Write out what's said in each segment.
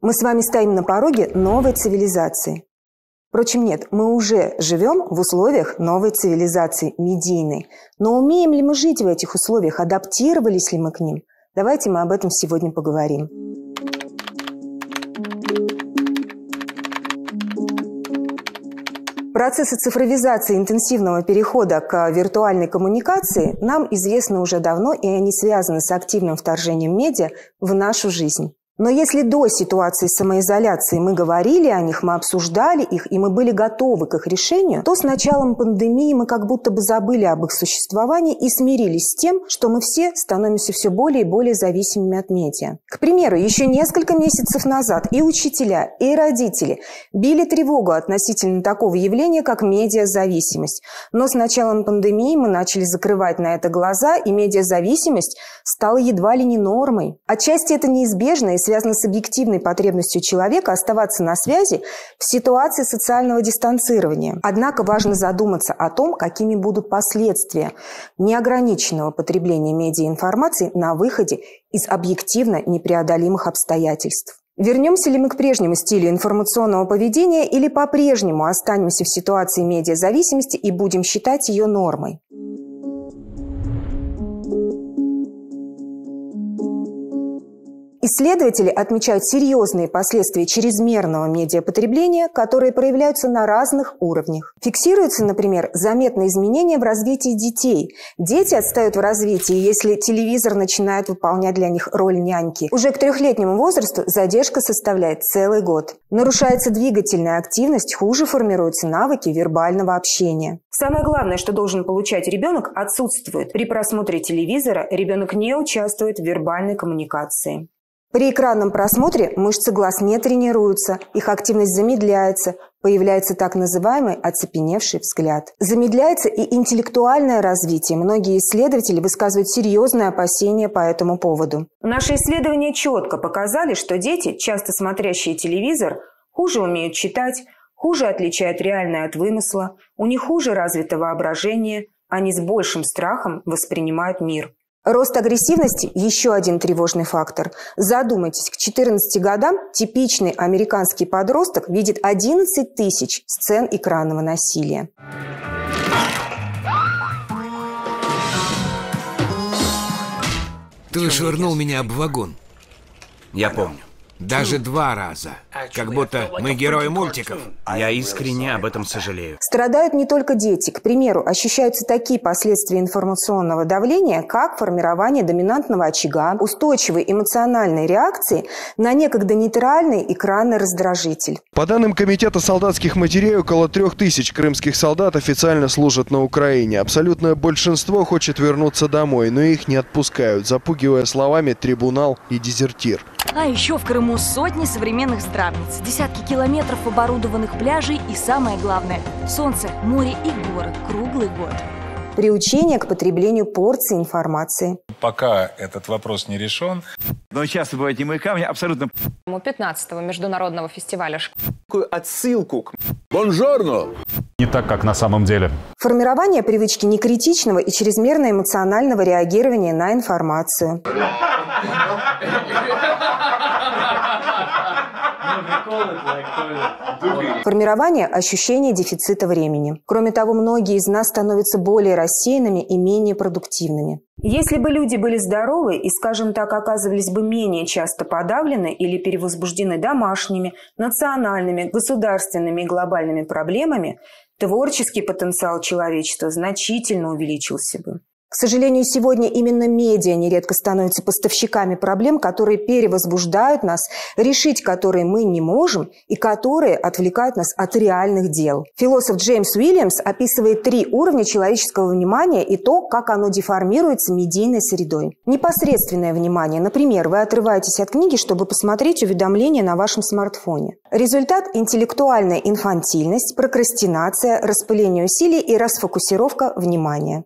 Мы с вами стоим на пороге новой цивилизации. Впрочем, нет, мы уже живем в условиях новой цивилизации, медийной. Но умеем ли мы жить в этих условиях, адаптировались ли мы к ним? Давайте мы об этом сегодня поговорим. Процессы цифровизации интенсивного перехода к виртуальной коммуникации нам известны уже давно, и они связаны с активным вторжением медиа в нашу жизнь. Но если до ситуации самоизоляции мы говорили о них, мы обсуждали их, и мы были готовы к их решению, то с началом пандемии мы как будто бы забыли об их существовании и смирились с тем, что мы все становимся все более и более зависимыми от медиа. К примеру, еще несколько месяцев назад и учителя, и родители били тревогу относительно такого явления, как медиазависимость. Но с началом пандемии мы начали закрывать на это глаза, и медиазависимость стала едва ли не нормой. Отчасти это неизбежно, и связано с объективной потребностью человека оставаться на связи в ситуации социального дистанцирования. Однако важно задуматься о том, какими будут последствия неограниченного потребления медиаинформации на выходе из объективно непреодолимых обстоятельств. Вернемся ли мы к прежнему стилю информационного поведения или по-прежнему останемся в ситуации медиазависимости и будем считать ее нормой? Исследователи отмечают серьезные последствия чрезмерного медиапотребления, которые проявляются на разных уровнях. Фиксируются, например, заметные изменения в развитии детей. Дети отстают в развитии, если телевизор начинает выполнять для них роль няньки. Уже к трехлетнему возрасту задержка составляет целый год. Нарушается двигательная активность, хуже формируются навыки вербального общения. Самое главное, что должен получать ребенок, отсутствует. При просмотре телевизора ребенок не участвует в вербальной коммуникации. При экранном просмотре мышцы глаз не тренируются, их активность замедляется, появляется так называемый оцепеневший взгляд. Замедляется и интеллектуальное развитие. Многие исследователи высказывают серьезные опасения по этому поводу. Наши исследования четко показали, что дети, часто смотрящие телевизор, хуже умеют читать, хуже отличают реальное от вымысла, у них хуже развито воображение, они с большим страхом воспринимают мир – Рост агрессивности – еще один тревожный фактор. Задумайтесь, к 14 годам типичный американский подросток видит 11 тысяч сцен экранного насилия. Ты швырнул меня об вагон. Я помню. Даже два раза. Как будто мы герои мультиков. Я искренне об этом сожалею. Страдают не только дети. К примеру, ощущаются такие последствия информационного давления, как формирование доминантного очага, устойчивой эмоциональной реакции на некогда нейтральный экранный раздражитель. По данным Комитета солдатских матерей, около трех тысяч крымских солдат официально служат на Украине. Абсолютное большинство хочет вернуться домой, но их не отпускают, запугивая словами «трибунал» и «дезертир». А еще в Крыму нему сотни современных здравниц, десятки километров оборудованных пляжей и, самое главное, солнце, море и город круглый год. Приучение к потреблению порции информации. Пока этот вопрос не решен. Но часто вы эти мои камни абсолютно... 15-го международного фестиваля Какую отсылку к... Бонжорно! Не так, как на самом деле. Формирование привычки некритичного и чрезмерно эмоционального реагирования на информацию. Формирование ощущения дефицита времени. Кроме того, многие из нас становятся более рассеянными и менее продуктивными. Если бы люди были здоровы и, скажем так, оказывались бы менее часто подавлены или перевозбуждены домашними, национальными, государственными и глобальными проблемами, творческий потенциал человечества значительно увеличился бы. К сожалению, сегодня именно медиа нередко становятся поставщиками проблем, которые перевозбуждают нас, решить которые мы не можем и которые отвлекают нас от реальных дел. Философ Джеймс Уильямс описывает три уровня человеческого внимания и то, как оно деформируется медийной средой. Непосредственное внимание. Например, вы отрываетесь от книги, чтобы посмотреть уведомления на вашем смартфоне. Результат – интеллектуальная инфантильность, прокрастинация, распыление усилий и расфокусировка внимания.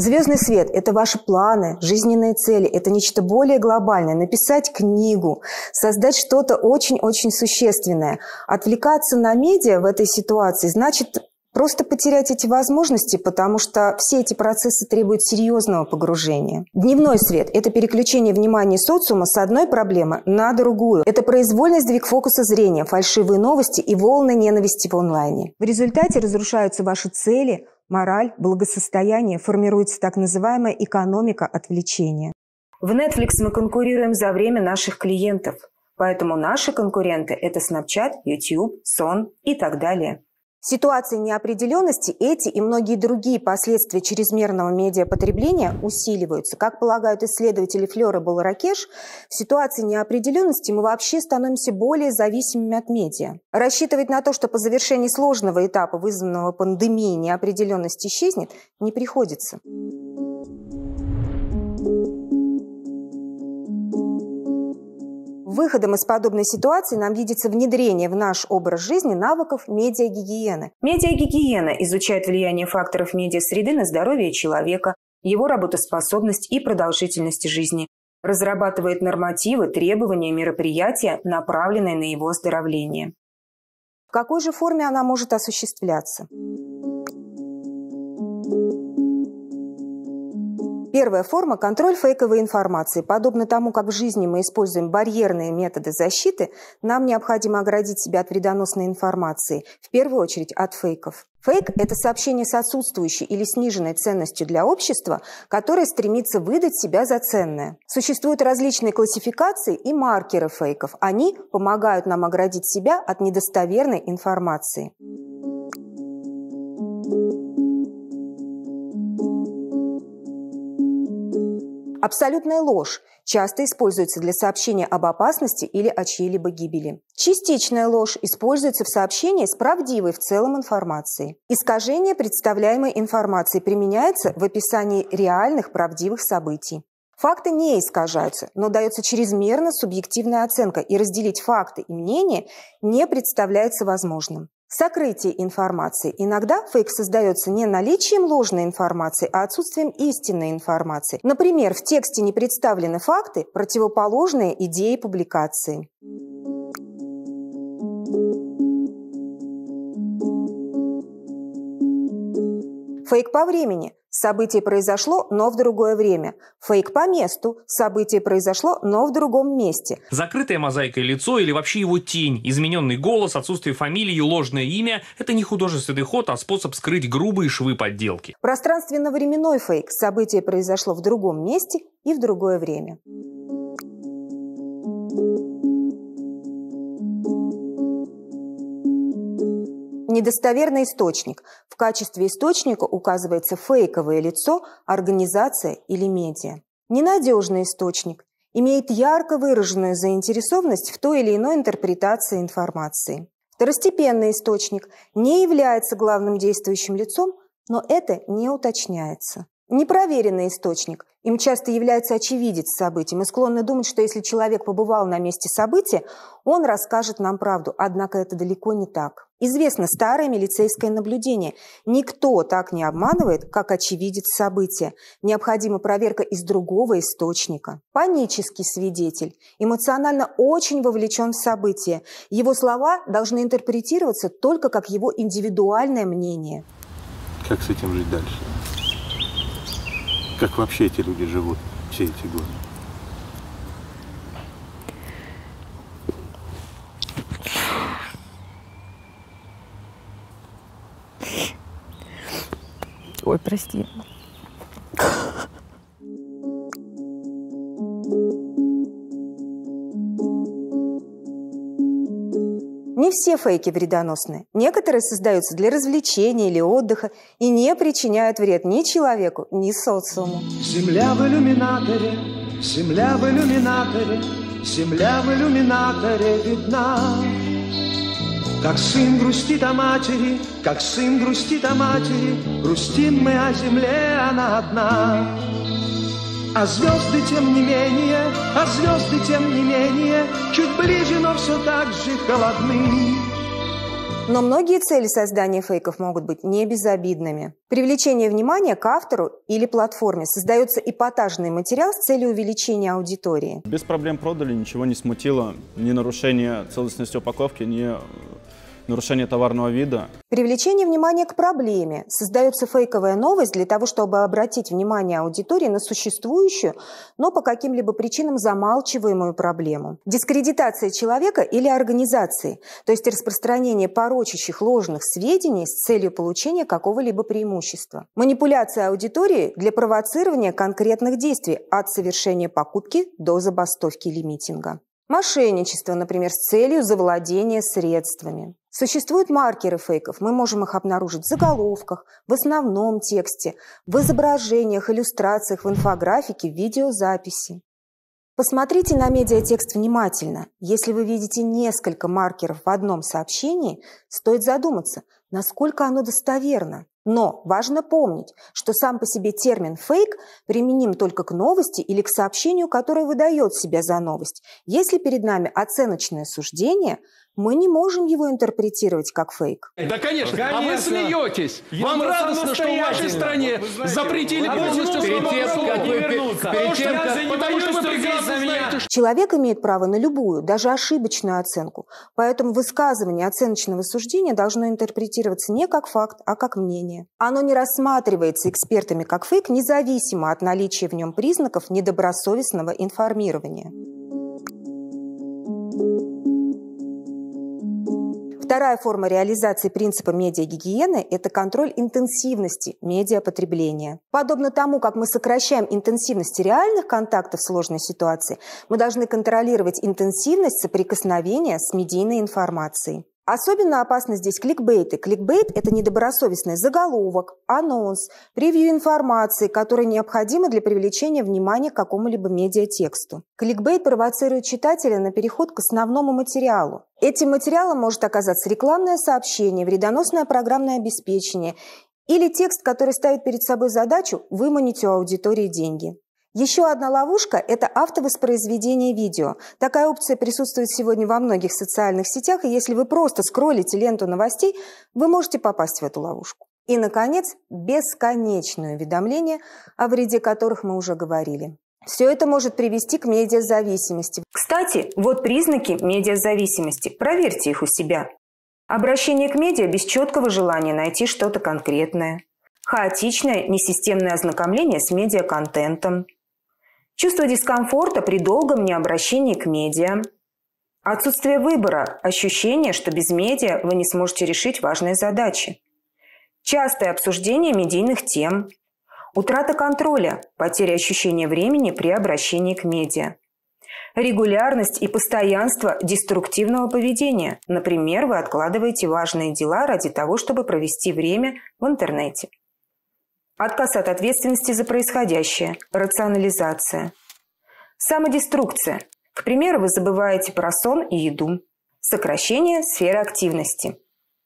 Звездный свет – это ваши планы, жизненные цели, это нечто более глобальное. Написать книгу, создать что-то очень-очень существенное. Отвлекаться на медиа в этой ситуации значит просто потерять эти возможности, потому что все эти процессы требуют серьезного погружения. Дневной свет – это переключение внимания социума с одной проблемы на другую. Это произвольный сдвиг фокуса зрения, фальшивые новости и волны ненависти в онлайне. В результате разрушаются ваши цели, мораль, благосостояние формируется так называемая экономика отвлечения. В Netflix мы конкурируем за время наших клиентов, поэтому наши конкуренты – это Snapchat, YouTube, Son и так далее. Ситуации неопределенности эти и многие другие последствия чрезмерного медиапотребления усиливаются. Как полагают исследователи Флёра Баларакеш, в ситуации неопределенности мы вообще становимся более зависимыми от медиа. Рассчитывать на то, что по завершении сложного этапа, вызванного пандемией, неопределенность исчезнет, не приходится. Выходом из подобной ситуации нам видится внедрение в наш образ жизни навыков медиагигиены. Медиагигиена изучает влияние факторов медиасреды на здоровье человека, его работоспособность и продолжительность жизни, разрабатывает нормативы, требования, мероприятия, направленные на его оздоровление. В какой же форме она может осуществляться? Первая форма – контроль фейковой информации. Подобно тому, как в жизни мы используем барьерные методы защиты, нам необходимо оградить себя от вредоносной информации, в первую очередь от фейков. Фейк – это сообщение с отсутствующей или сниженной ценностью для общества, которое стремится выдать себя за ценное. Существуют различные классификации и маркеры фейков. Они помогают нам оградить себя от недостоверной информации. Абсолютная ложь часто используется для сообщения об опасности или о чьей-либо гибели. Частичная ложь используется в сообщении с правдивой в целом информацией. Искажение представляемой информации применяется в описании реальных правдивых событий. Факты не искажаются, но дается чрезмерно субъективная оценка, и разделить факты и мнения не представляется возможным. Сокрытие информации. Иногда фейк создается не наличием ложной информации, а отсутствием истинной информации. Например, в тексте не представлены факты, противоположные идеи публикации. Фейк по времени. Событие произошло, но в другое время. Фейк по месту. Событие произошло, но в другом месте. Закрытая мозаикой лицо или вообще его тень, измененный голос, отсутствие фамилии, ложное имя – это не художественный ход, а способ скрыть грубые швы подделки. Пространственно-временной фейк. Событие произошло в другом месте и в другое время. Недостоверный источник. В качестве источника указывается фейковое лицо, организация или медиа. Ненадежный источник имеет ярко выраженную заинтересованность в той или иной интерпретации информации. Второстепенный источник не является главным действующим лицом, но это не уточняется. Непроверенный источник. Им часто является очевидец событий. Мы склонны думать, что если человек побывал на месте события, он расскажет нам правду. Однако это далеко не так. Известно старое милицейское наблюдение. Никто так не обманывает, как очевидец события. Необходима проверка из другого источника. Панический свидетель эмоционально очень вовлечен в событие. Его слова должны интерпретироваться только как его индивидуальное мнение. Как с этим жить дальше? Как вообще эти люди живут все эти годы? Ой, прости. Не все фейки вредоносны. Некоторые создаются для развлечения или отдыха и не причиняют вред ни человеку, ни социуму. Земля в иллюминаторе, земля в иллюминаторе, земля в иллюминаторе видна. Как сын грустит о матери, как сын грустит о матери, Грустим мы о земле, она одна. А звезды тем не менее, а звезды тем не менее, Чуть ближе, но все так же холодны. Но многие цели создания фейков могут быть не безобидными. Привлечение внимания к автору или платформе создается эпатажный материал с целью увеличения аудитории. Без проблем продали, ничего не смутило, ни нарушение целостности упаковки, ни нарушение товарного вида. Привлечение внимания к проблеме. Создается фейковая новость для того, чтобы обратить внимание аудитории на существующую, но по каким-либо причинам замалчиваемую проблему. Дискредитация человека или организации, то есть распространение порочащих ложных сведений с целью получения какого-либо преимущества. Манипуляция аудитории для провоцирования конкретных действий от совершения покупки до забастовки или митинга. Мошенничество, например, с целью завладения средствами. Существуют маркеры фейков. Мы можем их обнаружить в заголовках, в основном тексте, в изображениях, иллюстрациях, в инфографике, в видеозаписи. Посмотрите на медиатекст внимательно. Если вы видите несколько маркеров в одном сообщении, стоит задуматься, насколько оно достоверно. Но важно помнить, что сам по себе термин «фейк» применим только к новости или к сообщению, которое выдает себя за новость. Если перед нами оценочное суждение, мы не можем его интерпретировать как фейк. Да, конечно. конечно. А вы смеетесь. Я Вам радостно, что в вашей стране знаете, запретили полностью свободу слова? Потому что вы прекрасно знаете, что... Человек имеет право на любую, даже ошибочную оценку. Поэтому высказывание оценочного суждения должно интерпретироваться не как факт, а как мнение. Оно не рассматривается экспертами как фейк, независимо от наличия в нем признаков недобросовестного информирования. Вторая форма реализации принципа медиагигиены – это контроль интенсивности медиапотребления. Подобно тому, как мы сокращаем интенсивность реальных контактов в сложной ситуации, мы должны контролировать интенсивность соприкосновения с медийной информацией. Особенно опасны здесь кликбейты. Кликбейт – это недобросовестный заголовок, анонс, превью информации, которая необходима для привлечения внимания к какому-либо медиатексту. Кликбейт провоцирует читателя на переход к основному материалу. Этим материалом может оказаться рекламное сообщение, вредоносное программное обеспечение или текст, который ставит перед собой задачу выманить у аудитории деньги. Еще одна ловушка – это автовоспроизведение видео. Такая опция присутствует сегодня во многих социальных сетях, и если вы просто скроллите ленту новостей, вы можете попасть в эту ловушку. И, наконец, бесконечные уведомления, о вреде которых мы уже говорили. Все это может привести к медиазависимости. Кстати, вот признаки медиазависимости. Проверьте их у себя. Обращение к медиа без четкого желания найти что-то конкретное. Хаотичное, несистемное ознакомление с медиаконтентом чувство дискомфорта при долгом необращении к медиа, отсутствие выбора, ощущение, что без медиа вы не сможете решить важные задачи, частое обсуждение медийных тем, утрата контроля, потеря ощущения времени при обращении к медиа, регулярность и постоянство деструктивного поведения. Например, вы откладываете важные дела ради того, чтобы провести время в интернете. Отказ от ответственности за происходящее. Рационализация. Самодеструкция. К примеру, вы забываете про сон и еду. Сокращение сферы активности.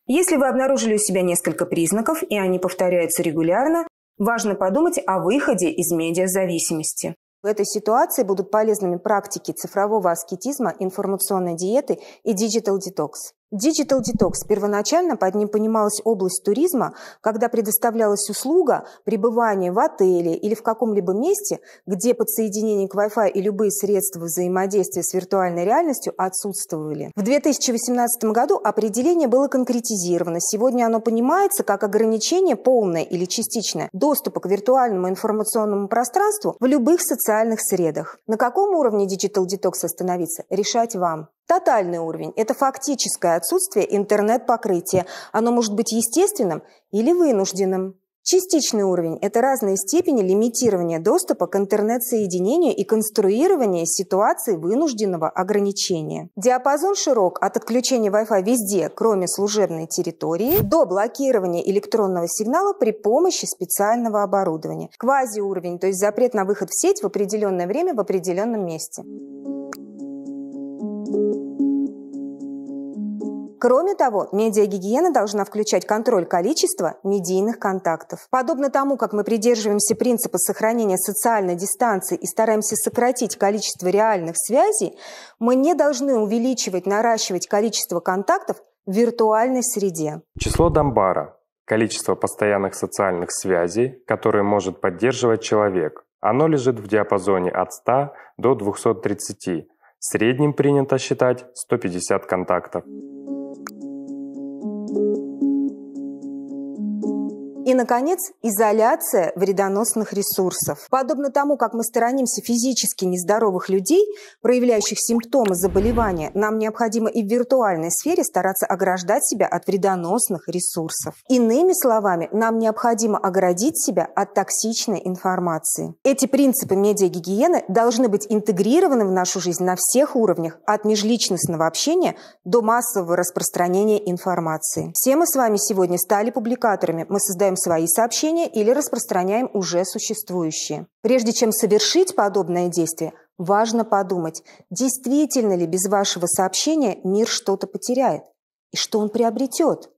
Если вы обнаружили у себя несколько признаков, и они повторяются регулярно, важно подумать о выходе из медиазависимости. В этой ситуации будут полезными практики цифрового аскетизма, информационной диеты и диджитал-детокс. Digital Detox первоначально под ним понималась область туризма, когда предоставлялась услуга пребывания в отеле или в каком-либо месте, где подсоединение к Wi-Fi и любые средства взаимодействия с виртуальной реальностью отсутствовали. В 2018 году определение было конкретизировано. Сегодня оно понимается как ограничение полное или частичное доступа к виртуальному информационному пространству в любых социальных средах. На каком уровне Digital Detox остановиться, решать вам. Тотальный уровень – это фактическое отсутствие интернет-покрытия. Оно может быть естественным или вынужденным. Частичный уровень – это разные степени лимитирования доступа к интернет-соединению и конструирования ситуации вынужденного ограничения. Диапазон широк от отключения Wi-Fi везде, кроме служебной территории, до блокирования электронного сигнала при помощи специального оборудования. Квази-уровень – то есть запрет на выход в сеть в определенное время в определенном месте. Кроме того, медиагигиена должна включать контроль количества медийных контактов. Подобно тому, как мы придерживаемся принципа сохранения социальной дистанции и стараемся сократить количество реальных связей, мы не должны увеличивать, наращивать количество контактов в виртуальной среде. Число Дамбара – количество постоянных социальных связей, которые может поддерживать человек. Оно лежит в диапазоне от 100 до 230. средним принято считать 150 контактов. И, наконец, изоляция вредоносных ресурсов. Подобно тому, как мы сторонимся физически нездоровых людей, проявляющих симптомы заболевания, нам необходимо и в виртуальной сфере стараться ограждать себя от вредоносных ресурсов. Иными словами, нам необходимо оградить себя от токсичной информации. Эти принципы медиагигиены должны быть интегрированы в нашу жизнь на всех уровнях, от межличностного общения до массового распространения информации. Все мы с вами сегодня стали публикаторами, мы создаем добавляем свои сообщения или распространяем уже существующие. Прежде чем совершить подобное действие, важно подумать, действительно ли без вашего сообщения мир что-то потеряет и что он приобретет.